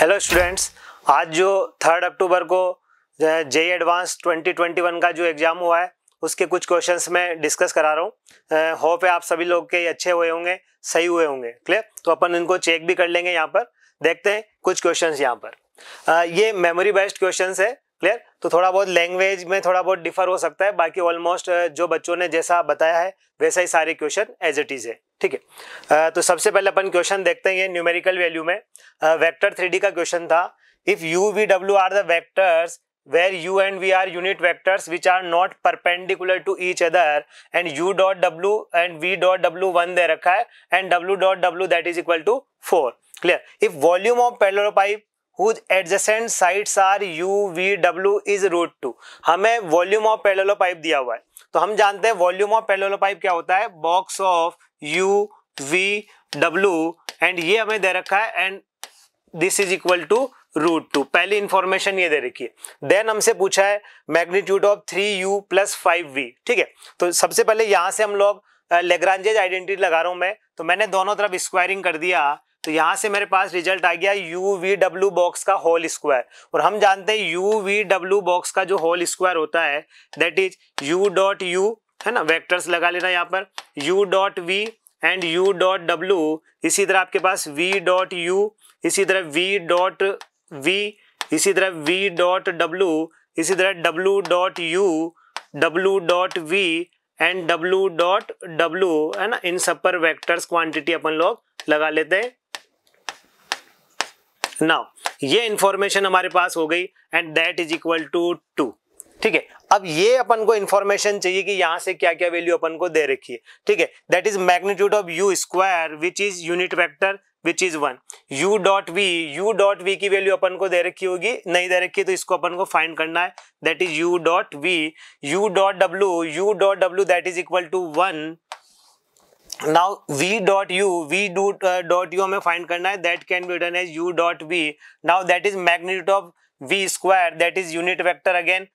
Hello students आज जो third October को जे एडवांस 2021 का जो एग्ज़ाम हुआ है उसके कुछ क्वेश्चंस मैं डिस्कस करा रहा हूँ होप है आप सभी लोग के अच्छे हुए होंगे सही हुए होंगे क्लियर तो अपन इनको चेक भी कर लेंगे यहाँ पर देखते हैं कुछ क्वेश्चंस यहाँ पर आ, ये मेमोरी बेस्ड क्वेश्चंस है क्लियर तो थोड़ा बहुत लैंग्वेज में थोड़ा बहुत डिफर हो सकता है बाकी ऑलमोस्ट जो बच्चों ने जैसा बताया है वैसा ही सारे क्वेश्चन एज इट इज है ठीक है तो सबसे पहले अपन क्वेश्चन देखते हैं न्यूमेरिकल वैल्यू में वैक्टर थ्री डी का क्वेश्चन था if U we W are the vectors where U and V are unit vectors which are not perpendicular to each other and you dot W and V dot W one दे रखा है and W dot W that is equal to four clear if volume of parallelepiped whose adjacent sides are U we W is root two हमें volume of parallelepiped दिया हुआ है तो हम जानते हैं वॉल्यूम ऑफ पेलोलो पाइप क्या होता है बॉक्स ऑफ यू वी डब्ल्यू एंड ये हमें दे रखा है and this is equal to root two पहली इंफॉर्मेशन ये दे रखी है देन हमसे पूछा है magnitude of three u plus five v ठीक है तो सबसे पहले यहाँ से हम लोग लेग्रांजेज आइडेंटिटी लगा रहा हूं मैं तो मैंने दोनों तरफ स्क्वायरिंग कर दिया तो यहाँ से मेरे पास रिजल्ट आ गया यू वी डब्ल्यू बॉक्स का होल स्क्वायर और हम जानते हैं यू वी डब्ल्यू बॉक्स का जो होल स्क्वायर होता है that is you dot u है ना वेक्टर्स लगा लेना यहाँ पर u dot we and you dot W इसी तरह आपके पास वी डॉट यू इसी तरह वी डॉट वी इसी तरह वी डॉट डब्ल्यू इसी तरह W dot U W dot we and W dot W है ना इन सब पर वेक्टर्स क्वांटिटी अपन लोग लगा लेते हैं नाउ ये इंफॉर्मेशन हमारे पास हो गई and that is equal to two ठीक है अब ये अपन को इन्फॉर्मेशन चाहिए कि यहां से क्या क्या वैल्यू अपन को दे रखी है ठीक है that is magnitude of u square which is unit vector which is one u dot we you dot v की वैल्यू अपन को दे रखी होगी नहीं दे रखी तो इसको अपन को फाइंड करना है that is you dot we you dot W U dot W that is equal to one now V dot U V डू डॉट यू हमें फाइंड करना है that can be written as U dot V now that is magnitude of we square that is unit vector again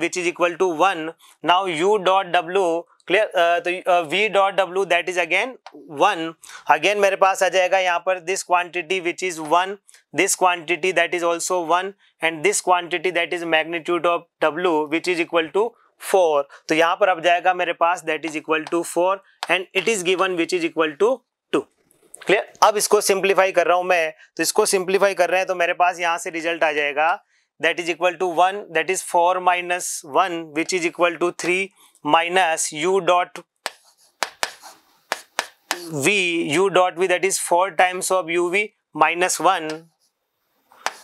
which is equal to one now U dot W clear तो V dot W that is again one again मेरे पास आ जाएगा यहाँ पर this quantity which is one this quantity that is also one and this quantity that is magnitude of डब्ल्यू which is equal to four तो यहाँ पर अब जाएगा मेरे पास that is equal to four and it is given which is equal to two clear अब इसको सिंप्लीफाई कर रहा हूं मैं तो इसको सिंप्लीफाई कर रहे हैं तो मेरे पास यहां से रिजल्ट आ जाएगा that is equal to one that is four minus one which is equal to three minus u dot we you dot v that is four times of u v minus one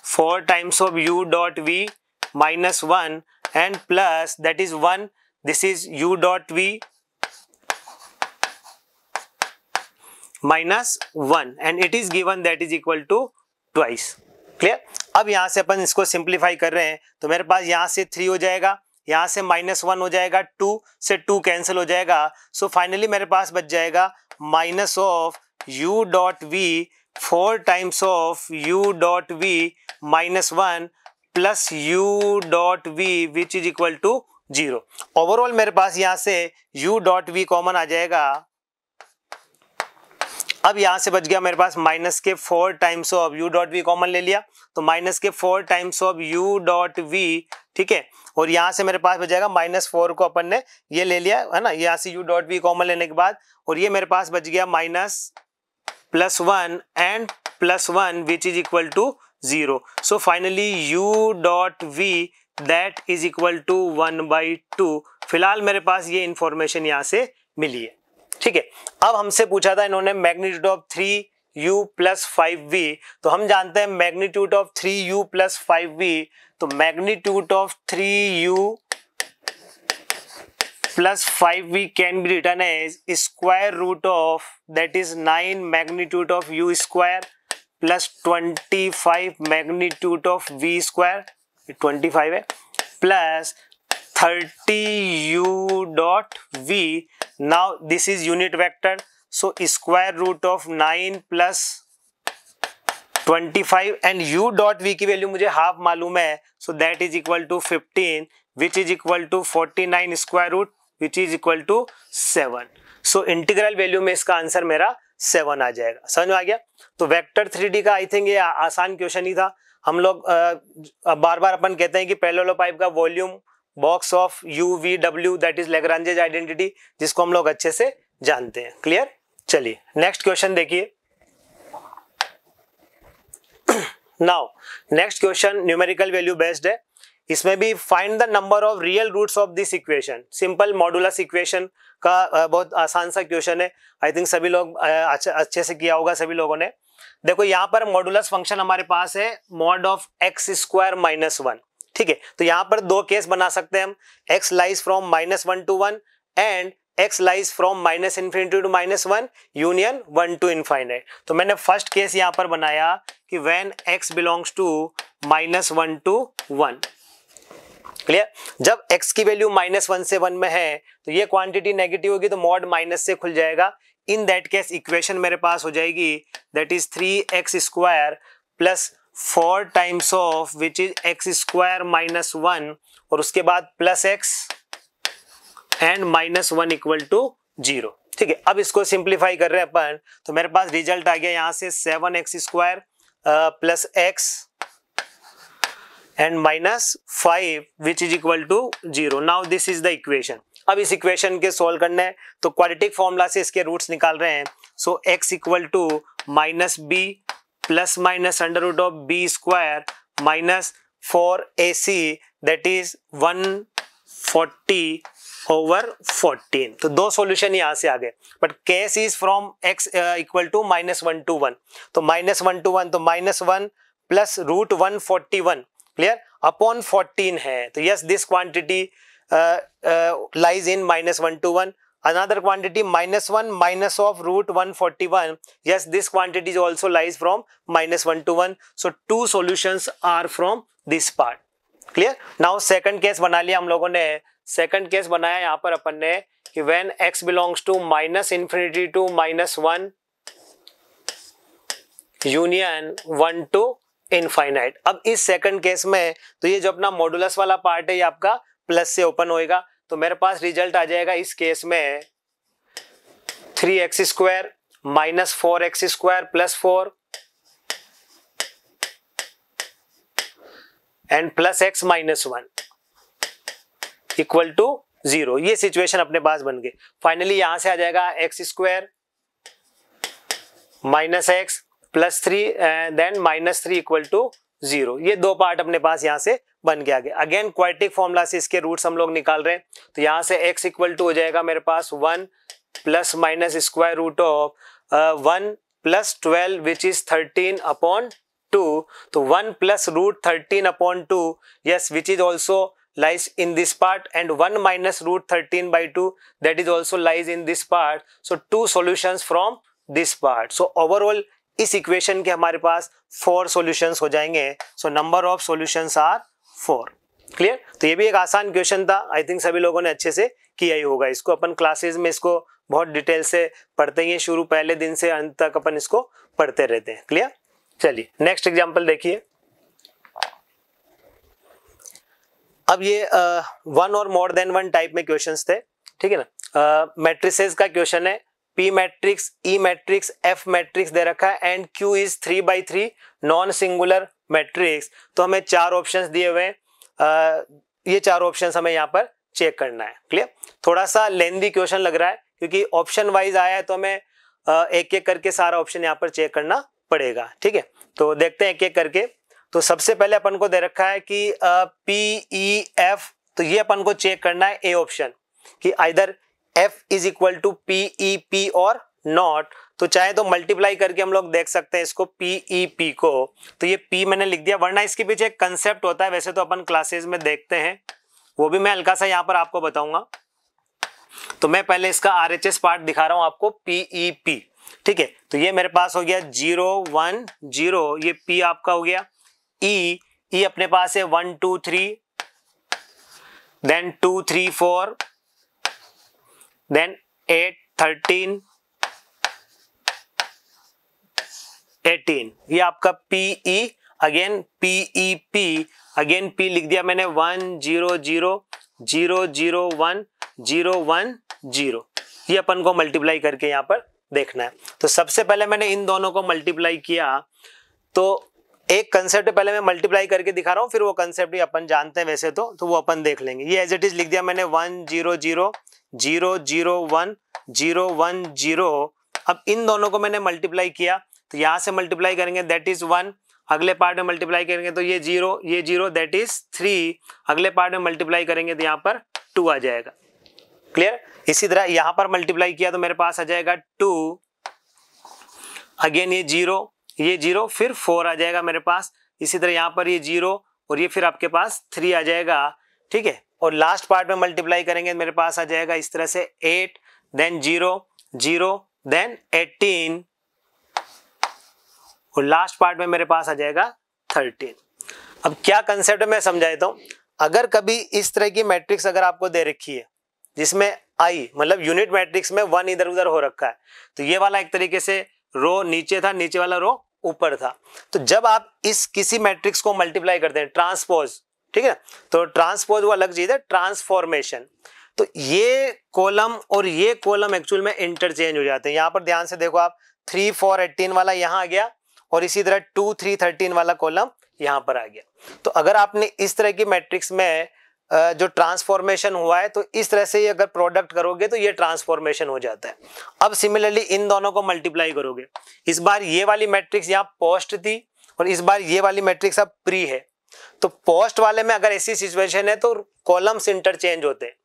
four times of u dot v minus one and plus that is one this is you dot v minus one and it is given that is equal to twice clear अब यहाँ से अपन इसको simplify कर रहे हैं तो मेरे पास यहाँ से थ्री हो जाएगा यहाँ से माइनस वन हो जाएगा टू से टू कैंसिल हो जाएगा सो so फाइनली मेरे पास बच जाएगा minus of u dot v four times of u dot v minus one plus u dot v which is equal to zero overall मेरे पास यहाँ से यू डॉट वी कॉमन आ जाएगा अब यहाँ से बच गया मेरे पास माइनस के four times of u dot v common ले लिया तो माइनस के four times of u dot v ठीक है और यहाँ से मेरे पास बच जाएगा माइनस फोर को अपन ने ये ले लिया है ना यहाँ से यू डॉट वी कॉमन लेने के बाद और ये मेरे पास बच गया minus plus one and plus one which is equal to zero so finally u dot v that is equal to one by two फिलहाल मेरे पास ये इंफॉर्मेशन यहाँ से मिली है ठीक है अब हमसे पूछा था इन्होंने magnitude of three u plus five v तो हम जानते हैं magnitude of three u plus five v तो magnitude of three u plus five v can be written as square root of that is nine magnitude of u square plus twenty five magnitude of we square twenty five है plus thirty u dot v now this is unit vector so square root of 9 plus 25 and u dot v की value मुझे half मालूम है so that is equal to 15 which is equal to 49 square root which is equal to 7 so integral value में इसका answer मेरा 7 आ जाएगा समझ में आ गया तो वेक्टर 3D का आई थिंक ये आसान क्वेश्चन ही था हम लोग बार बार अपन कहते हैं कि पैरेलल पाइप का volume box of u we डब्ल्यू दैट इज लेग्रांजेज आइडेंटिटी जिसको हम लोग अच्छे से जानते हैं क्लियर चलिए नेक्स्ट क्वेश्चन देखिए now next question numerical value based है इसमें भी find the number of real roots of this equation simple modulus equation का बहुत आसान सा क्वेश्चन है आई थिंक सभी लोग अच्छे से किया होगा सभी लोगों ने देखो यहाँ पर मॉडुलस फंक्शन हमारे पास है mod of x square minus one ठीक है तो यहां पर दो केस बना सकते हैं हम x lies from minus one to one and x lies from minus infinity to minus one union one to infinite तो मैंने फर्स्ट केस यहां पर बनाया कि when x belongs to minus one to one clear जब x की वैल्यू minus one से वन में है तो ये क्वांटिटी नेगेटिव होगी तो मॉड माइनस से खुल जाएगा इन दैट केस इक्वेशन मेरे पास हो जाएगी that is three x square plus four times of which is x square minus one और उसके बाद plus x and minus one equal to zero ठीक है अब इसको सिंप्लीफाई कर रहे हैं अपन तो मेरे पास रिजल्ट आ गया यहां से seven x square plus x and minus five which is equal to zero now this is the equation अब इस इक्वेशन के सोल्व करने हैं तो क्वाड्रेटिक फॉर्मूला से इसके रूट्स निकाल रहे हैं so x equal to minus b root of b square minus four a c that is one forty over fourteen तो दो सॉल्यूशन यहां से आ गए but case is from x equal to minus one to one तो minus one to one तो minus one plus root one forty one clear upon fourteen है तो yes this quantity lies in minus one to one another quantity minus 1 minus of root 141 yes this quantity also lies from minus 1 to 1 so two solutions are from this part clear now second case बना लिया हम लोगों ने second case बनाया यहाँ पर अपन ने कि when x belongs to minus infinity to minus one union one to infinite अब इस सेकंड केस में तो ये जो अपना मॉडुलस वाला पार्ट है ये आपका प्लस से ओपन होएगा तो मेरे पास रिजल्ट आ जाएगा इस केस में three x square minus four x square plus four and plus x minus one equal to zero ये सिचुएशन अपने पास बन गई फाइनली यहां से आ जाएगा x square minus x plus three then minus three equal to zero ये दो पार्ट अपने पास यहाँ से बन गया अगेन क्वाटिक फॉर्मुला से इसके रूट हम लोग निकाल रहे हैं तो यहाँ से एक्स इक्वल टू हो जाएगा मेरे पास one plus minus square root of one plus twelve which is thirteen upon two तो one plus root thirteen upon two yes which is also lies in this part and one minus root thirteen by two that is also lies in this part so two solution from this part so overall इस equation के हमारे पास four solutions हो जाएंगे so number of solutions are four clear तो ये भी एक आसान क्वेश्चन था आई थिंक सभी लोगों ने अच्छे से किया ही होगा इसको अपन क्लासेस में इसको बहुत डिटेल से पढ़ते ही शुरू पहले दिन से अंत तक अपन इसको पढ़ते रहते हैं क्लियर चलिए नेक्स्ट एग्जाम्पल देखिए अब ये वन और मोर देन वन टाइप में क्वेश्चन थे ठीक है ना मैट्रिसेस uh, का क्वेश्चन है P matrix E matrix F matrix दे रखा है and Q is three by three non singular matrix तो हमें चार ऑप्शन दिए हुए हैं ये चार ऑप्शन हमें यहाँ पर चेक करना है क्लियर थोड़ा सा लेंदी क्वेश्चन लग रहा है क्योंकि ऑप्शन वाइज आया है तो हमें एक एक करके सारा ऑप्शन यहाँ पर चेक करना पड़ेगा ठीक है तो देखते हैं एक एक करके तो सबसे पहले अपन को दे रखा है कि पी ई एफ तो ये अपन को चेक करना है ए ऑप्शन कि either F is equal to P E P और नॉट तो चाहे तो मल्टीप्लाई करके हम लोग देख सकते हैं इसको पी ई पी को तो ये पी मैंने लिख दिया वरना इसके पीछे एक कंसेप्ट होता है वैसे तो अपन क्लासेस में देखते हैं वो भी मैं हल्का सा यहां पर आपको बताऊंगा तो मैं पहले इसका आर एच एस पार्ट दिखा रहा हूं आपको पी ई पी ठीक है तो ये मेरे पास हो गया जीरो वन जीरो ये पी आपका हो गया ई e, ई e अपने पास है one two three then two three four then 8 13 ये आपका P E again P E P again P लिख दिया मैंने one zero zero zero zero one zero one zero ये अपन को मल्टीप्लाई करके यहाँ पर देखना है तो सबसे पहले मैंने इन दोनों को मल्टीप्लाई किया तो एक कंसेप्ट पहले मैं मल्टीप्लाई करके दिखा रहा हूँ फिर वो कंसेप्ट अपन जानते हैं वैसे तो तो वो अपन देख लेंगे ये एज इट इज लिख दिया मैंने one zero zero zero zero one zero one zero अब इन दोनों को मैंने मल्टीप्लाई किया तो यहाँ से मल्टीप्लाई करेंगे दैट इज वन अगले पार्ट में मल्टीप्लाई करेंगे तो ये जीरो ये जीरो दैट इज थ्री अगले पार्ट में मल्टीप्लाई करेंगे तो यहाँ पर टू आ जाएगा क्लियर इसी तरह यहाँ पर मल्टीप्लाई किया तो मेरे पास आ जाएगा टू अगेन ये जीरो ये जीरो फिर फोर आ जाएगा मेरे पास इसी तरह यहाँ पर ये जीरो और ये फिर आपके पास थ्री आ जाएगा ठीक है और लास्ट पार्ट में मल्टीप्लाई करेंगे मेरे पास आ जाएगा इस तरह से eight then zero zero then eighteen और लास्ट पार्ट में मेरे पास आ जाएगा थर्टीन अब क्या कंसेप्ट मैं समझा देता हूं अगर कभी इस तरह की मैट्रिक्स अगर आपको दे रखी है जिसमें आई मतलब यूनिट मैट्रिक्स में वन इधर उधर हो रखा है तो ये वाला एक तरीके से रो नीचे था नीचे वाला रो ऊपर था तो जब आप इस किसी मैट्रिक्स को मल्टीप्लाई करते हैं ट्रांसपोज ठीक है तो ट्रांसपोज वो अलग चीज है ट्रांसफॉर्मेशन तो ये कॉलम और ये कॉलम एक्चुअल में इंटरचेंज हो जाते हैं यहाँ पर ध्यान से देखो आप थ्री फोर एटीन वाला यहाँ आ गया और इसी तरह टू थ्री थर्टीन वाला कॉलम यहाँ पर आ गया तो अगर आपने इस तरह की मैट्रिक्स में जो ट्रांसफॉर्मेशन हुआ है तो इस तरह से ये अगर प्रोडक्ट करोगे तो ये ट्रांसफॉर्मेशन हो जाता है अब सिमिलरली इन दोनों को मल्टीप्लाई करोगे इस बार ये वाली मैट्रिक्स यहाँ पोस्ट थी और इस बार ये वाली मैट्रिक्स अब प्री है तो पोस्ट वाले में अगर ऐसी सिचुएशन है तो कॉलम्स इंटरचेंज होते हैं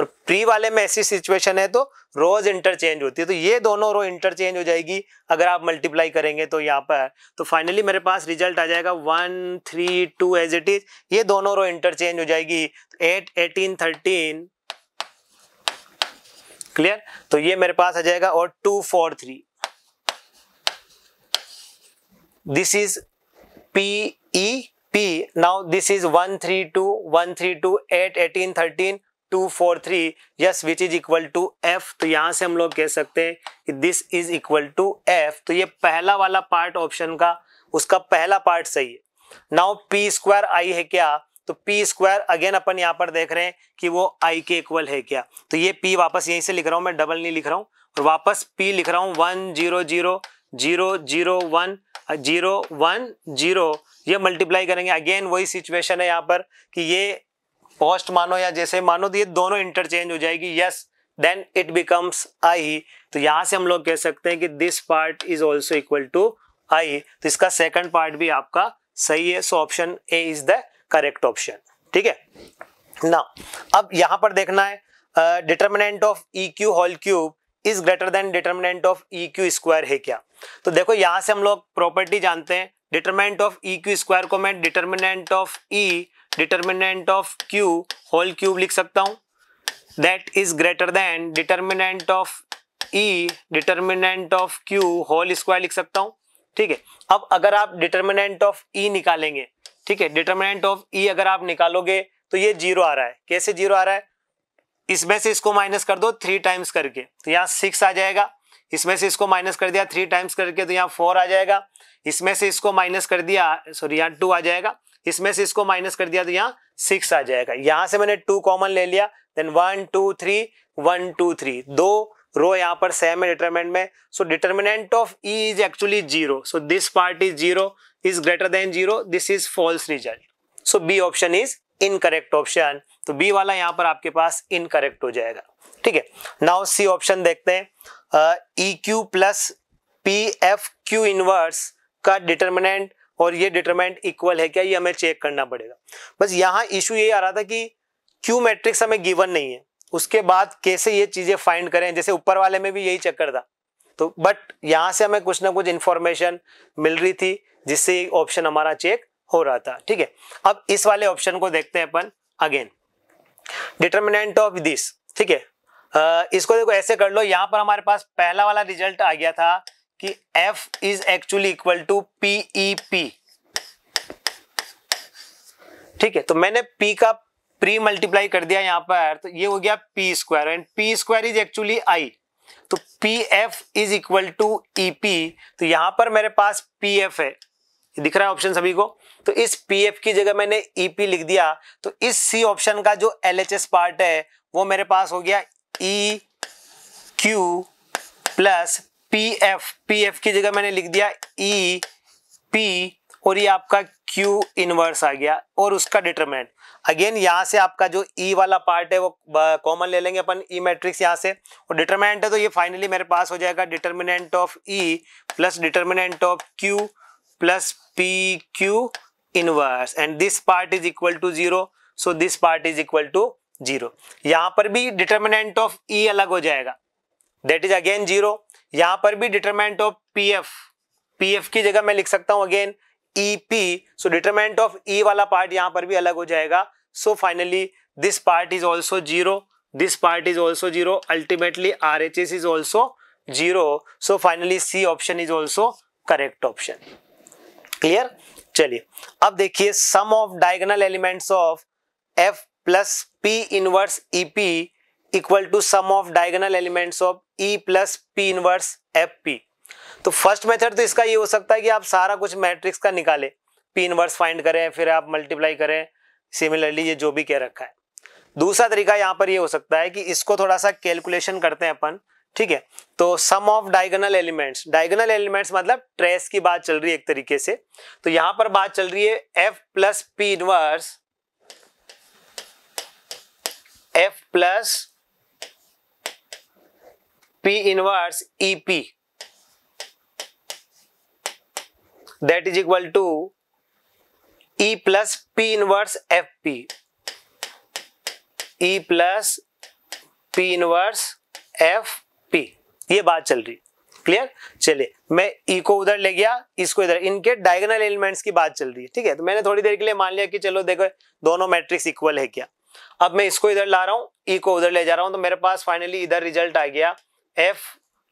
और प्री वाले में ऐसी सिचुएशन है तो रोज इंटरचेंज होती है तो ये दोनों रो इंटरचेंज हो जाएगी अगर आप मल्टीप्लाई करेंगे तो यहाँ पर तो फाइनली मेरे पास रिजल्ट आ जाएगा one three two as it is ये दोनों रो इंटरचेंज हो जाएगी एट एटीन थर्टीन क्लियर तो ये मेरे पास आ जाएगा और two four three this is P E P. Now this is 132, 132, 8, 18, 13, 2, 4, 3. Yes, which is equal to F. तो यहाँ से हम लोग कह सकते हैं कि this is equal to F. तो ये पहला वाला पार्ट ऑप्शन का उसका पहला पार्ट सही है नाउ पी स्क्वायर आई है क्या तो पी स्क्वायर अगेन अपन यहाँ पर देख रहे हैं कि वो आई के इक्वल है क्या तो ये पी वापस यहीं से लिख रहा हूं मैं डबल नहीं लिख रहा हूँ और वापस पी लिख रहा हूँ one zero zero zero zero one zero one zero ये मल्टीप्लाई करेंगे अगेन वही सिचुएशन है यहाँ पर कि ये पोस्ट मानो या जैसे मानो तो ये दोनों इंटरचेंज हो जाएगी yes then it becomes I तो यहाँ से हम लोग कह सकते हैं कि this part is also equal to I तो इसका सेकंड पार्ट भी आपका सही है so option A is the correct option ठीक है ना अब यहाँ पर देखना है determinant of E Q whole cube is greater than determinant of E Q square है क्या तो देखो यहां से हम लोग प्रॉपर्टी जानते हैं determinant of E Q square को मैं determinant of E determinant of Q whole cube लिख सकता हूं that is greater than determinant of E determinant of Q whole square लिख सकता हूं ठीक है अब अगर आप डिटरमिनेंट ऑफ ई निकालेंगे ठीक है डिटरमिनेंट ऑफ ई अगर आप निकालोगे तो ये जीरो आ रहा है कैसे जीरो आ रहा है इसमें से इसको माइनस कर दो थ्री टाइम्स करके तो यहाँ सिक्स आ जाएगा इसमें से इसको माइनस कर दिया थ्री टाइम्स करके तो यहाँ फोर आ जाएगा इसमें से इसको माइनस कर दिया सॉरी यहाँ टू आ जाएगा इसमें से इसको माइनस कर दिया तो यहाँ सिक्स आ जाएगा यहाँ से मैंने टू कॉमन ले लिया then one two three one two three दो रो यहाँ पर सेम है डिटर्मिनेंट में so determinant of E is actually zero so this part is zero is greater than zero this is false result so B option is incorrect option तो B वाला यहाँ पर आपके पास इनकरेक्ट हो जाएगा ठीक है नाउ सी ऑप्शन देखते हैं E Q plus P F Q inverse का डिटर्मिनेंट और ये डिटर्मिनेंट इक्वल है क्या ये हमें चेक करना पड़ेगा बस यहाँ इशू ये आ रहा था कि क्यू मैट्रिक्स हमें गिवन नहीं है उसके बाद कैसे ये चीज़ें फाइंड करें जैसे ऊपर वाले में भी यही चक्कर था तो बट यहाँ से हमें कुछ ना कुछ इन्फॉर्मेशन मिल रही थी जिससे ऑप्शन हमारा चेक हो रहा था ठीक है अब इस वाले ऑप्शन को देखते हैं अपन अगेन डिटर्मिनेंट ऑफ दिस ठीक है इसको देखो ऐसे कर लो यहां पर हमारे पास पहला वाला रिजल्ट आ गया था कि F is actually equal to P E P ठीक है तो मैंने P का प्री मल्टीप्लाई कर दिया यहां पर तो ये हो गया P square and P square is actually I तो P F is equal to E P तो यहां पर मेरे पास पी एफ है दिख रहा है ऑप्शन सभी को तो इस पी एफ की जगह मैंने ई e पी लिख दिया तो इस सी ऑप्शन का जो एल एच एस पार्ट है वो मेरे पास हो गया E Q plus P F P F की जगह मैंने लिख दिया ई e, पी और ये आपका क्यू इनवर्स आ गया और उसका डिटरमिनेंट अगेन यहाँ से आपका जो ई e वाला पार्ट है वो कॉमन ले लेंगे अपन ई e मैट्रिक्स यहाँ से और डिटरमिनेंट है तो ये फाइनली मेरे पास हो जाएगा determinant of E plus determinant of Q plus P Q inverse and this part is equal to zero so this part is equal to zero यहां पर भी डिटर्मिनेंट ऑफ ई अलग हो जाएगा दैट इज अगेन जीरो यहां पर भी determinant of P F P F की जगह मैं लिख सकता हूं again E P so determinant of E वाला पार्ट यहां पर भी अलग हो जाएगा so finally this part is also zero this part is also zero ultimately R H S is also zero so finally C option is also correct option clear चलिए अब देखिए sum of diagonal elements of F plus P inverse E P equal to sum of diagonal elements of E plus P inverse F P तो first method तो इसका ये हो सकता है कि आप सारा कुछ मैट्रिक्स का निकालें पी इनवर्स फाइंड करें फिर आप मल्टीप्लाई करें सिमिलरली ये जो भी कह रखा है दूसरा तरीका यहाँ पर ये हो सकता है कि इसको थोड़ा सा कैलकुलेशन करते हैं अपन ठीक है तो sum of diagonal elements diagonal elements मतलब ट्रेस की बात चल रही है एक तरीके से तो यहाँ पर बात चल रही है F plus P inverse F plus P inverse E P that is equal to E plus P inverse F P E plus P inverse F P ये बात चल रही क्लियर चलिए मैं ई e को उधर ले गया इसको इधर इनके डायगोनल एलिमेंट्स की बात चल रही है ठीक है तो मैंने थोड़ी देर के लिए मान लिया कि चलो देखो दोनों मैट्रिक्स इक्वल है क्या अब मैं इसको इधर ला रहा हूं ई e को उधर ले जा रहा हूं तो मेरे पास फाइनली इधर रिजल्ट आ गया F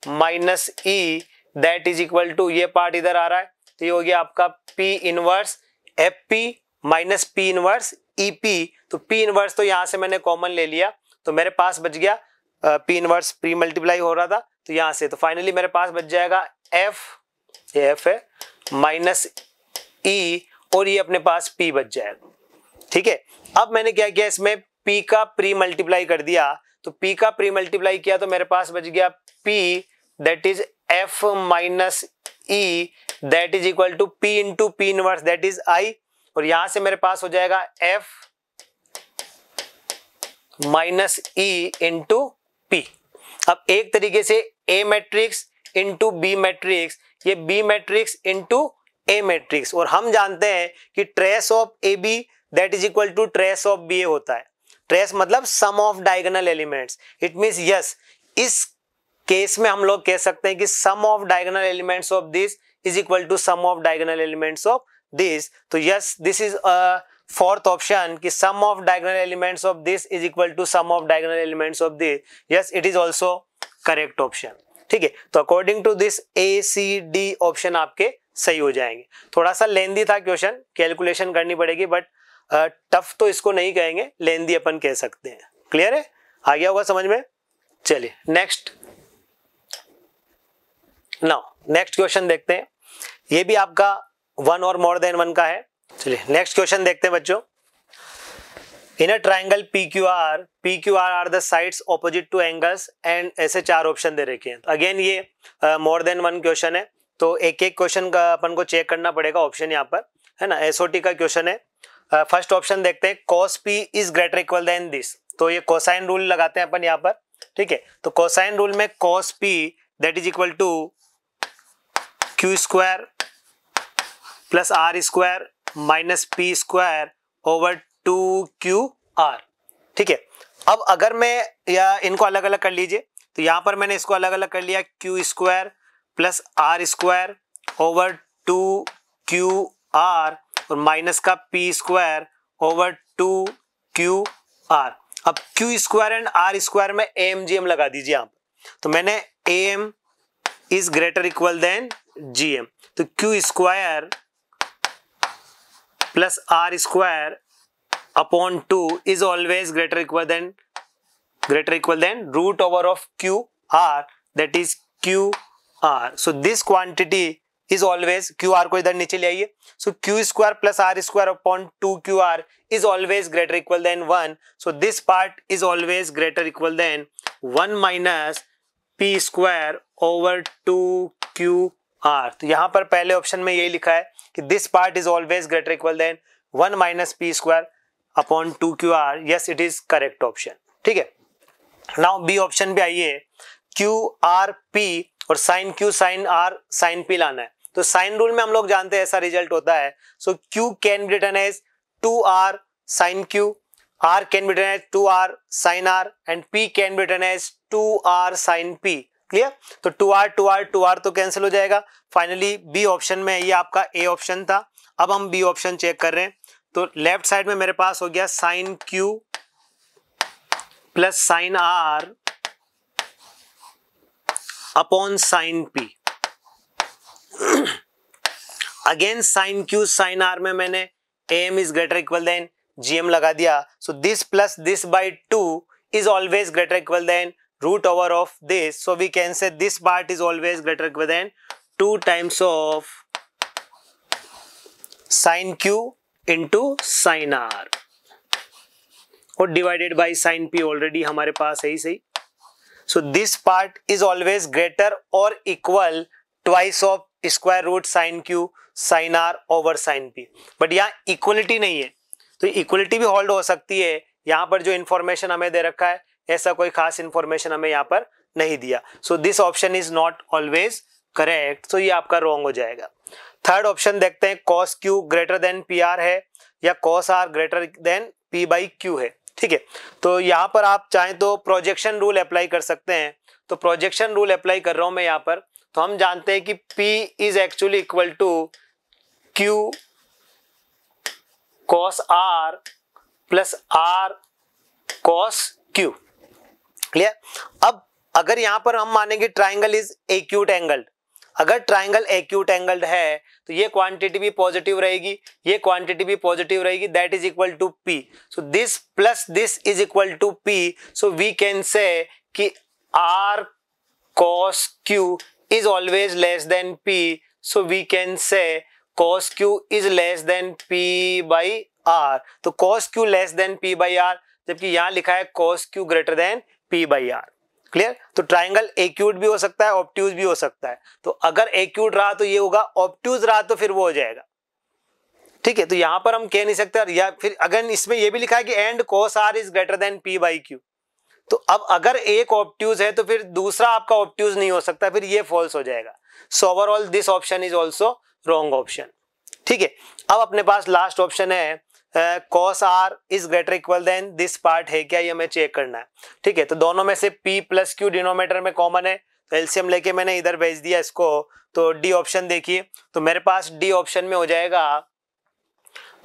minus E that is equal to ये पार्ट इधर आ रहा है तो ये हो गया आपका P inverse F P minus P inverse E P तो पी इनवर्स तो यहां से मैंने कॉमन ले लिया तो मेरे पास बच गया पी इनवर्स प्री मल्टीप्लाई हो रहा था तो यहां से तो फाइनली मेरे पास बच जाएगा एफ एफ है माइनस ई e, और ये अपने पास पी बच जाएगा ठीक है अब मैंने क्या किया इसमें पी का प्री मल्टीप्लाई कर दिया तो पी का प्री मल्टीप्लाई किया तो मेरे पास बच गया P that is F minus E that is equal to P into P inverse that is I और यहां से मेरे पास हो जाएगा F minus E into P अब एक तरीके से A matrix into B matrix ये B matrix into A matrix और हम जानते हैं कि trace of A B that is equal to trace of B A होता है ट्रेस मतलब सम of diagonal elements it means yes इस केस में हम लोग कह सकते हैं कि sum of diagonal elements of this is equal to sum of diagonal elements of this तो yes this is fourth option कि sum of diagonal elements of this is equal to sum of diagonal elements of this yes it is also correct option ठीक है तो according to this A C D option आपके सही हो जाएंगे थोड़ा सा लेंदी था क्वेश्चन कैलकुलेशन करनी पड़ेगी बट टफ तो इसको नहीं कहेंगे लेंदी अपन कह सकते हैं क्लियर है आ गया होगा समझ में चलिए नेक्स्ट नाउ नेक्स्ट क्वेश्चन देखते हैं ये भी आपका वन और मोर देन वन का है चलिए नेक्स्ट क्वेश्चन देखते हैं बच्चों in a triangle P Q R P Q R are the sides opposite to angles and ऐसे चार ऑप्शन दे रखे हैं अगेन तो ये मोर देन वन क्वेश्चन है तो एक एक क्वेश्चन का अपन को चेक करना पड़ेगा ऑप्शन यहाँ पर है ना एसओटी का क्वेश्चन है फर्स्ट ऑप्शन देखते हैं cos P is greater equal than this तो ये कोसाइन रूल लगाते हैं अपन यहाँ पर ठीक है तो कोसाइन रूल में cos P that is equal to Q square plus R square minus P square over two Q R ठीक है अब अगर मैं या इनको अलग अलग कर लीजिए तो यहां पर मैंने इसको अलग अलग कर लिया Q square plus R square over two Q R और माइनस का P square over two Q R अब Q square and R square में ए एम जी एम लगा दीजिए आप तो मैंने A M is greater equal than G M तो Q square plus R square upon two is always greater equal than greater equal than root over of Q R that is Q R so this quantity is always Q R को इधर नीचे ले आइए सो Q square plus R square upon two Q R is always greater equal than one so this part is always greater equal than one minus P square over two Q R तो यहां पर पहले option में यही लिखा है कि this part is always greater equal than one minus P square upon two Q R yes it is correct option ठीक है नाउ बी ऑप्शन पे आइए क्यू आर पी और sine Q sine R sine P लाना है तो sine rule में हम लोग जानते हैं ऐसा रिजल्ट होता है so Q can be written as two R sine Q R can be written as two R sine R and P can be written as two R sine P clear तो two R two R two R तो cancel हो जाएगा finally B option में ये आपका A option था अब हम बी ऑप्शन चेक कर रहे हैं तो लेफ्ट साइड में मेरे पास हो गया sine Q plus sine R upon sine P again sine Q sine R में मैंने A M is greater equal than G M लगा दिया so this plus this by two is always greater equal than root over of this so we can say this part is always greater equal than two times of sine Q into sine R और divided by sine P already हमारे पास है ही सही so this part is always greater और equal twice of square root sine Q sine R over sine P but यहाँ equality नहीं है तो इक्वलिटी भी होल्ड हो सकती है यहाँ पर जो इन्फॉर्मेशन हमें दे रखा है ऐसा कोई खास इन्फॉर्मेशन हमें यहाँ पर नहीं दिया so this option is not always correct so ये आपका रॉन्ग हो जाएगा थर्ड ऑप्शन देखते हैं cos Q greater than P R है या cos R greater than P by Q है ठीक है तो यहाँ पर आप चाहें तो प्रोजेक्शन रूल अप्लाई कर सकते हैं तो प्रोजेक्शन रूल अप्लाई कर रहा हूँ मैं यहाँ पर तो हम जानते हैं कि P is actually equal to Q cos R plus R cos Q clear अब अगर यहां पर हम मानेंगे ट्राइंगल इज एक्यूट एंगल्ड अगर ट्राइंगल एक्यूट एंगल्ड है तो ये क्वांटिटी भी पॉजिटिव रहेगी ये क्वांटिटी भी पॉजिटिव रहेगी that is equal to P so this plus this is equal to P so we can say कि R cos Q is always less than p so we can say cos q is less than p by r तो cos q less than p by r जबकि यहाँ लिखा है cos q greater than p by r clear तो triangle acute भी हो सकता है ऑप्ट्यूज भी हो सकता है तो अगर एक्यूट रहा तो ये होगा ऑप्ट्यूज रहा तो फिर वो हो जाएगा ठीक है तो यहां पर हम कह नहीं सकते या फिर अगर इसमें ये भी लिखा है कि and cos R is greater than P by Q तो अब अगर एक ऑप्ट्यूज है तो फिर दूसरा आपका ऑप्ट्यूज नहीं हो सकता फिर ये फॉल्स हो जाएगा so overall this option is also wrong option ठीक है अब अपने पास लास्ट ऑप्शन है cos R is greater equal than this part है क्या ये हमें चेक करना है ठीक है तो दोनों में से पी प्लस क्यू डिनोमीटर में कॉमन है तो एल्सियम लेके मैंने इधर भेज दिया इसको तो डी ऑप्शन देखिए तो मेरे पास डी ऑप्शन में हो जाएगा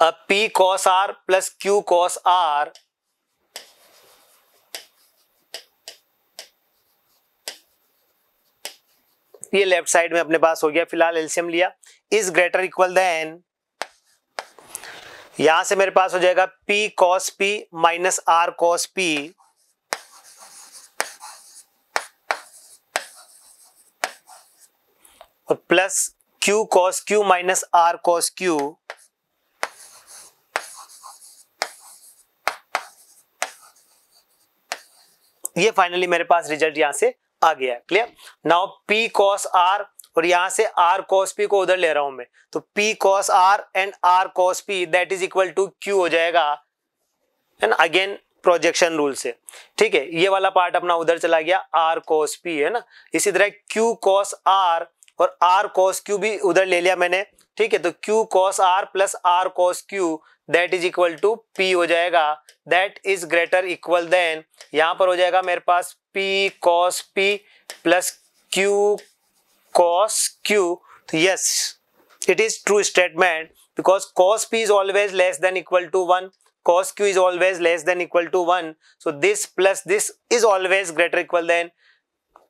P cos R plus Q cos R ये लेफ्ट साइड में अपने पास हो गया फिलहाल एल्सियम लिया इज ग्रेटर इक्वल देन यहां से मेरे पास हो जाएगा P cos P minus R cos P और plus Q cos Q minus R cos Q ये फाइनली मेरे पास रिजल्ट यहां से आ गया clear now P cos R और यहां से आर कॉस पी को उधर ले रहा हूं मैं तो P cos R and R cos P that is equal to Q हो जाएगा एंड अगेन प्रोजेक्शन रूल से ठीक है ये वाला पार्ट अपना उधर चला गया आर कॉस पी है ना इसी तरह क्यू कॉस आर और आर कॉस क्यू भी उधर ले लिया मैंने ठीक है तो Q cos R plus R cos Q that is equal to P हो जाएगा that is greater equal than यहां पर हो जाएगा मेरे पास p cos p plus q cos q. So yes, it is true statement because cos p is always less than equal to 1 cos q is always less than equal to 1. So, this plus this is always greater equal than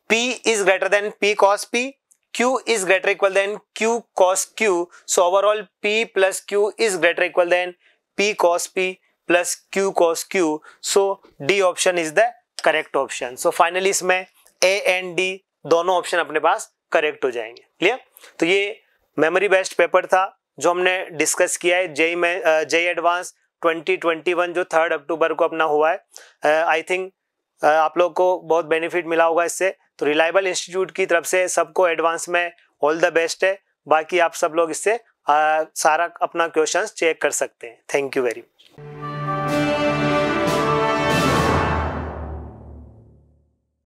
p is greater than p cos p, q is greater equal than q cos q. So, overall p plus q is greater equal than p cos p plus q cos q. So, D option is the correct option so finally इसमें A and D दोनों option अपने पास correct हो जाएंगे clear तो ये memory based paper था जो हमने डिस्कस किया है जेई में जय एडवांस 2021 जो थर्ड अक्टूबर को अपना हुआ है आई थिंक आप लोग को बहुत बेनिफिट मिला होगा इससे तो रिलायबल इंस्टीट्यूट की तरफ से सबको एडवांस में ऑल द बेस्ट है बाकी आप सब लोग इससे आ, सारा अपना क्वेश्चंस चेक कर सकते हैं थैंक यू वेरी मच